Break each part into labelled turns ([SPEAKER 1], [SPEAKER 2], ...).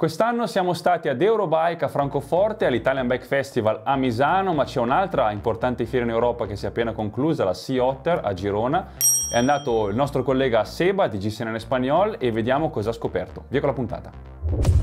[SPEAKER 1] Quest'anno siamo stati ad Eurobike a Francoforte, all'Italian Bike Festival a Misano, ma c'è un'altra importante fiera in Europa che si è appena conclusa, la Sea Otter a Girona. È andato il nostro collega Seba di GCNN Espagnol e vediamo cosa ha scoperto. Via con la puntata.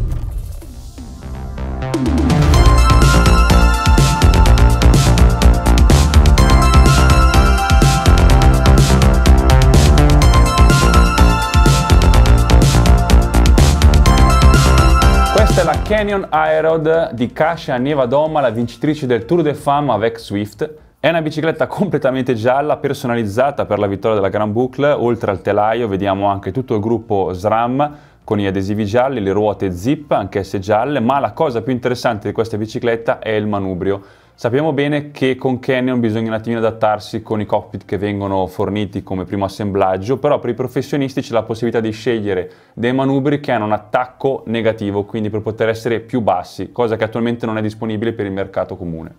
[SPEAKER 1] Canyon Aerod di Kasia Nevadoma, la vincitrice del Tour de Femme avec Swift, è una bicicletta completamente gialla, personalizzata per la vittoria della Grand Boucle. Oltre al telaio vediamo anche tutto il gruppo SRAM con gli adesivi gialli, le ruote zip, anch'esse gialle, ma la cosa più interessante di questa bicicletta è il manubrio. Sappiamo bene che con Canyon bisogna un attimino adattarsi con i cockpit che vengono forniti come primo assemblaggio, però per i professionisti c'è la possibilità di scegliere dei manubri che hanno un attacco negativo, quindi per poter essere più bassi, cosa che attualmente non è disponibile per il mercato comune.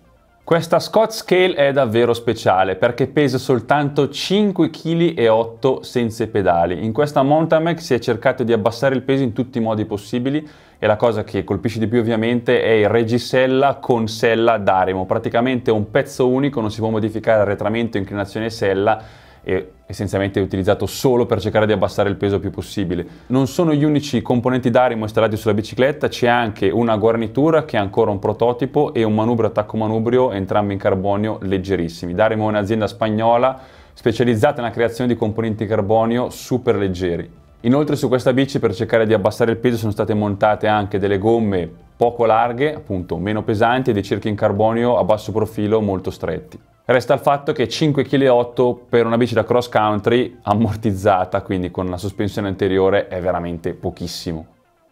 [SPEAKER 1] Questa Scott Scale è davvero speciale perché pesa soltanto 5,8 kg senza pedali. In questa mountain bike si è cercato di abbassare il peso in tutti i modi possibili e la cosa che colpisce di più ovviamente è il regisella con sella d'aremo, praticamente è un pezzo unico, non si può modificare arretramento, inclinazione e sella e essenzialmente utilizzato solo per cercare di abbassare il peso più possibile. Non sono gli unici componenti d'arimo installati sulla bicicletta, c'è anche una guarnitura che è ancora un prototipo e un manubrio attacco manubrio, entrambi in carbonio leggerissimi. D'arimo è un'azienda spagnola specializzata nella creazione di componenti carbonio super leggeri. Inoltre su questa bici per cercare di abbassare il peso sono state montate anche delle gomme poco larghe, appunto meno pesanti e dei cerchi in carbonio a basso profilo molto stretti. Resta il fatto che 5,8 kg per una bici da cross country ammortizzata, quindi con la sospensione anteriore, è veramente pochissimo.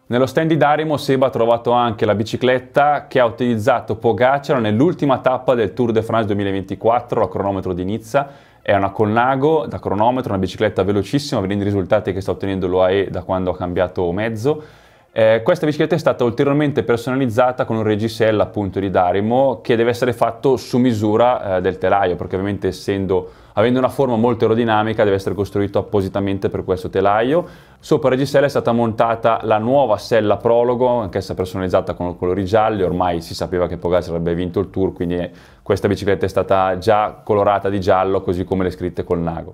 [SPEAKER 1] Nello stand di Darimo Seba ha trovato anche la bicicletta che ha utilizzato Pogacar nell'ultima tappa del Tour de France 2024, la cronometro di Nizza. È una Colnago da cronometro, una bicicletta velocissima, vedendo i risultati che sta ottenendo l'OAE da quando ha cambiato mezzo eh, questa bicicletta è stata ulteriormente personalizzata con un reggisella appunto di Darimo che deve essere fatto su misura eh, del telaio perché ovviamente essendo, avendo una forma molto aerodinamica deve essere costruito appositamente per questo telaio. Sopra il reggisella è stata montata la nuova sella Prologo, anch'essa personalizzata con colori gialli, ormai si sapeva che Pogacar avrebbe vinto il tour quindi questa bicicletta è stata già colorata di giallo così come le scritte col nago.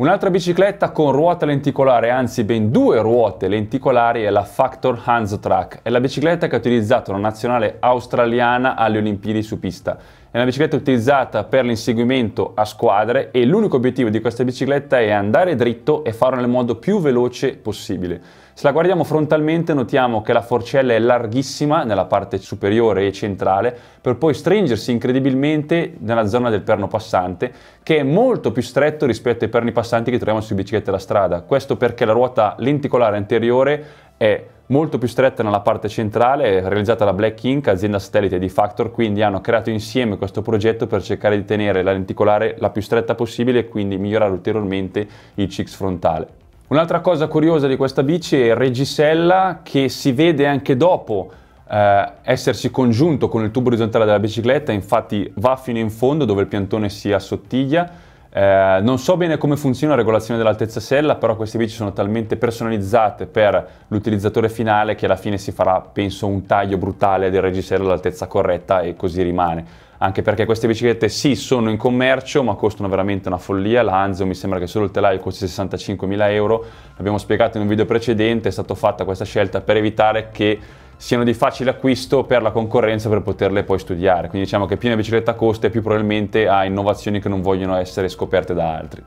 [SPEAKER 1] Un'altra bicicletta con ruota lenticolare, anzi ben due ruote lenticolari, è la Factor Hans Track. È la bicicletta che ha utilizzato la nazionale australiana alle Olimpiadi su pista. È una bicicletta utilizzata per l'inseguimento a squadre e l'unico obiettivo di questa bicicletta è andare dritto e farlo nel modo più veloce possibile. Se la guardiamo frontalmente notiamo che la forcella è larghissima nella parte superiore e centrale per poi stringersi incredibilmente nella zona del perno passante che è molto più stretto rispetto ai perni passanti che troviamo su biciclette da strada. Questo perché la ruota lenticolare anteriore è molto più stretta nella parte centrale, realizzata da Black Ink, azienda satellite di Factor, quindi hanno creato insieme questo progetto per cercare di tenere la lenticolare la più stretta possibile e quindi migliorare ulteriormente il CIX frontale. Un'altra cosa curiosa di questa bici è il Regisella che si vede anche dopo eh, essersi congiunto con il tubo orizzontale della bicicletta, infatti va fino in fondo dove il piantone si assottiglia eh, non so bene come funziona la regolazione dell'altezza sella, però queste bici sono talmente personalizzate per l'utilizzatore finale che alla fine si farà, penso, un taglio brutale del reggiseno all'altezza corretta e così rimane. Anche perché queste biciclette sì sono in commercio, ma costano veramente una follia. La Anzo mi sembra che solo il telaio costi 65.000 euro. L'abbiamo spiegato in un video precedente, è stata fatta questa scelta per evitare che siano di facile acquisto per la concorrenza per poterle poi studiare. Quindi diciamo che più una bicicletta costa e più probabilmente ha innovazioni che non vogliono essere scoperte da altri.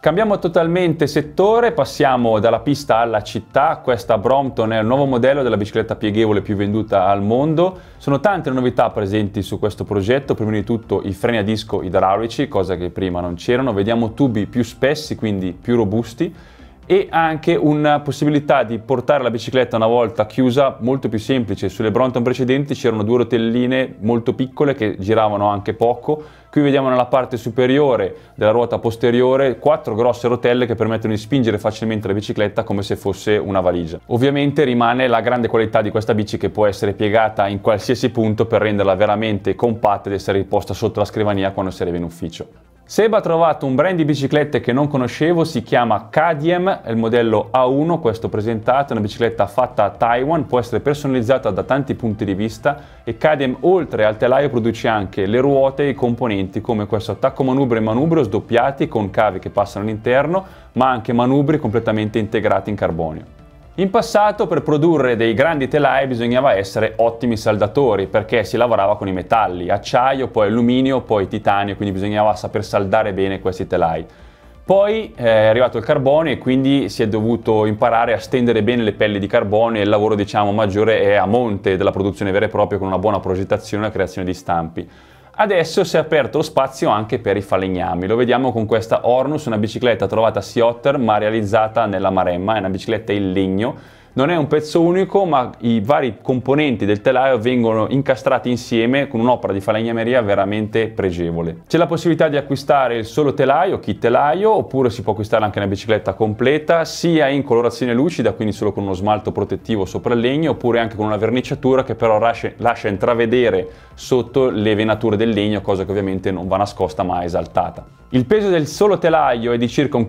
[SPEAKER 1] Cambiamo totalmente settore, passiamo dalla pista alla città. Questa Brompton è il nuovo modello della bicicletta pieghevole più venduta al mondo. Sono tante novità presenti su questo progetto, prima di tutto i freni a disco idraulici, cosa che prima non c'erano. Vediamo tubi più spessi, quindi più robusti e anche una possibilità di portare la bicicletta una volta chiusa molto più semplice. Sulle Bronton precedenti c'erano due rotelline molto piccole che giravano anche poco. Qui vediamo nella parte superiore della ruota posteriore quattro grosse rotelle che permettono di spingere facilmente la bicicletta come se fosse una valigia. Ovviamente rimane la grande qualità di questa bici che può essere piegata in qualsiasi punto per renderla veramente compatta ed essere riposta sotto la scrivania quando si arriva in ufficio. Seba ha trovato un brand di biciclette che non conoscevo, si chiama Cadiem, è il modello A1, questo presentato, è una bicicletta fatta a Taiwan, può essere personalizzata da tanti punti di vista e Cadiem oltre al telaio produce anche le ruote e i componenti come questo attacco manubrio e manubrio sdoppiati con cavi che passano all'interno, ma anche manubri completamente integrati in carbonio. In passato per produrre dei grandi telai bisognava essere ottimi saldatori perché si lavorava con i metalli, acciaio, poi alluminio, poi titanio, quindi bisognava saper saldare bene questi telai. Poi eh, è arrivato il carbone e quindi si è dovuto imparare a stendere bene le pelli di carbone e il lavoro diciamo maggiore è a monte della produzione vera e propria con una buona progettazione e creazione di stampi. Adesso si è aperto lo spazio anche per i falegnami. Lo vediamo con questa Ornus, una bicicletta trovata a Siotter ma realizzata nella Maremma, è una bicicletta in legno non è un pezzo unico ma i vari componenti del telaio vengono incastrati insieme con un'opera di falegnameria veramente pregevole. C'è la possibilità di acquistare il solo telaio, kit telaio, oppure si può acquistare anche una bicicletta completa sia in colorazione lucida, quindi solo con uno smalto protettivo sopra il legno, oppure anche con una verniciatura che però lascia, lascia intravedere sotto le venature del legno, cosa che ovviamente non va nascosta ma esaltata. Il peso del solo telaio è di circa 1,8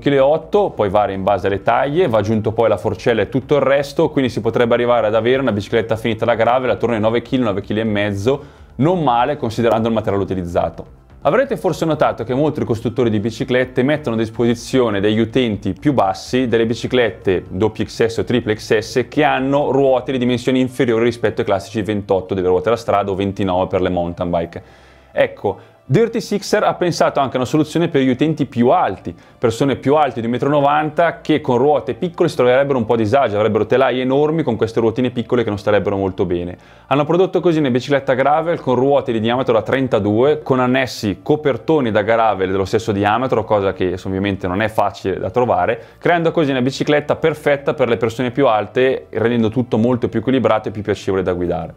[SPEAKER 1] kg, poi varia in base alle taglie, va aggiunto poi la forcella e tutto il resto presto, quindi si potrebbe arrivare ad avere una bicicletta finita la gravel attorno ai 9 kg, 9 kg e mezzo, non male considerando il materiale utilizzato. Avrete forse notato che molti costruttori di biciclette mettono a disposizione degli utenti più bassi delle biciclette XXS o XXS che hanno ruote di dimensioni inferiori rispetto ai classici 28 delle ruote da strada o 29 per le mountain bike. Ecco, Dirty Sixer ha pensato anche a una soluzione per gli utenti più alti, persone più alte di 1,90 m che con ruote piccole si troverebbero un po' a disagio, avrebbero telai enormi con queste ruotine piccole che non starebbero molto bene. Hanno prodotto così una bicicletta gravel con ruote di diametro da 32, con annessi copertoni da gravel dello stesso diametro, cosa che ovviamente non è facile da trovare, creando così una bicicletta perfetta per le persone più alte, rendendo tutto molto più equilibrato e più piacevole da guidare.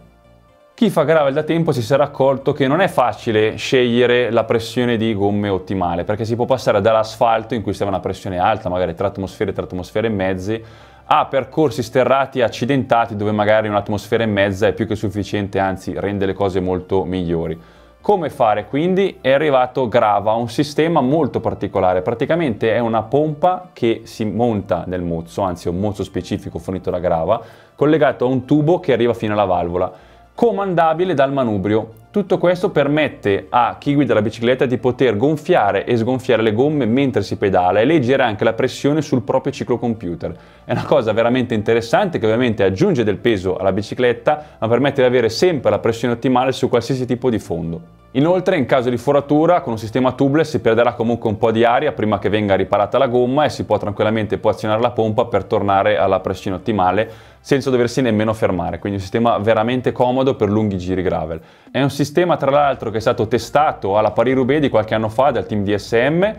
[SPEAKER 1] Chi fa gravel da tempo si sarà accorto che non è facile scegliere la pressione di gomme ottimale, perché si può passare dall'asfalto in cui si ha una pressione alta, magari tra atmosfere, tra atmosfere e mezzi, a percorsi sterrati accidentati dove magari un'atmosfera e mezza è più che sufficiente, anzi rende le cose molto migliori. Come fare quindi? È arrivato Grava, un sistema molto particolare, praticamente è una pompa che si monta nel mozzo, anzi un mozzo specifico fornito da Grava, collegato a un tubo che arriva fino alla valvola comandabile dal manubrio. Tutto questo permette a chi guida la bicicletta di poter gonfiare e sgonfiare le gomme mentre si pedala e leggere anche la pressione sul proprio ciclocomputer. È una cosa veramente interessante che ovviamente aggiunge del peso alla bicicletta ma permette di avere sempre la pressione ottimale su qualsiasi tipo di fondo. Inoltre in caso di foratura con un sistema tubeless si perderà comunque un po' di aria prima che venga riparata la gomma e si può tranquillamente poi la pompa per tornare alla pressione ottimale senza doversi nemmeno fermare, quindi un sistema veramente comodo per lunghi giri gravel. È un sistema tra l'altro che è stato testato alla Paris-Roubaix di qualche anno fa dal team DSM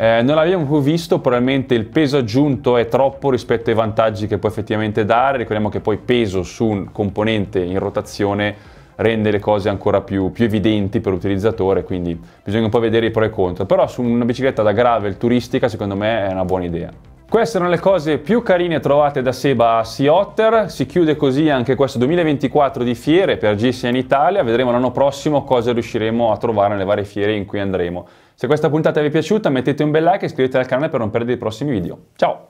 [SPEAKER 1] eh, non l'abbiamo più visto, probabilmente il peso aggiunto è troppo rispetto ai vantaggi che può effettivamente dare. Ricordiamo che poi peso su un componente in rotazione rende le cose ancora più, più evidenti per l'utilizzatore, quindi bisogna un po' vedere i pro e i contro, però su una bicicletta da gravel turistica secondo me è una buona idea. Queste erano le cose più carine trovate da Seba a Sea Otter, si chiude così anche questo 2024 di fiere per GSN Italia, vedremo l'anno prossimo cosa riusciremo a trovare nelle varie fiere in cui andremo. Se questa puntata vi è piaciuta mettete un bel like e iscrivetevi al canale per non perdere i prossimi video. Ciao!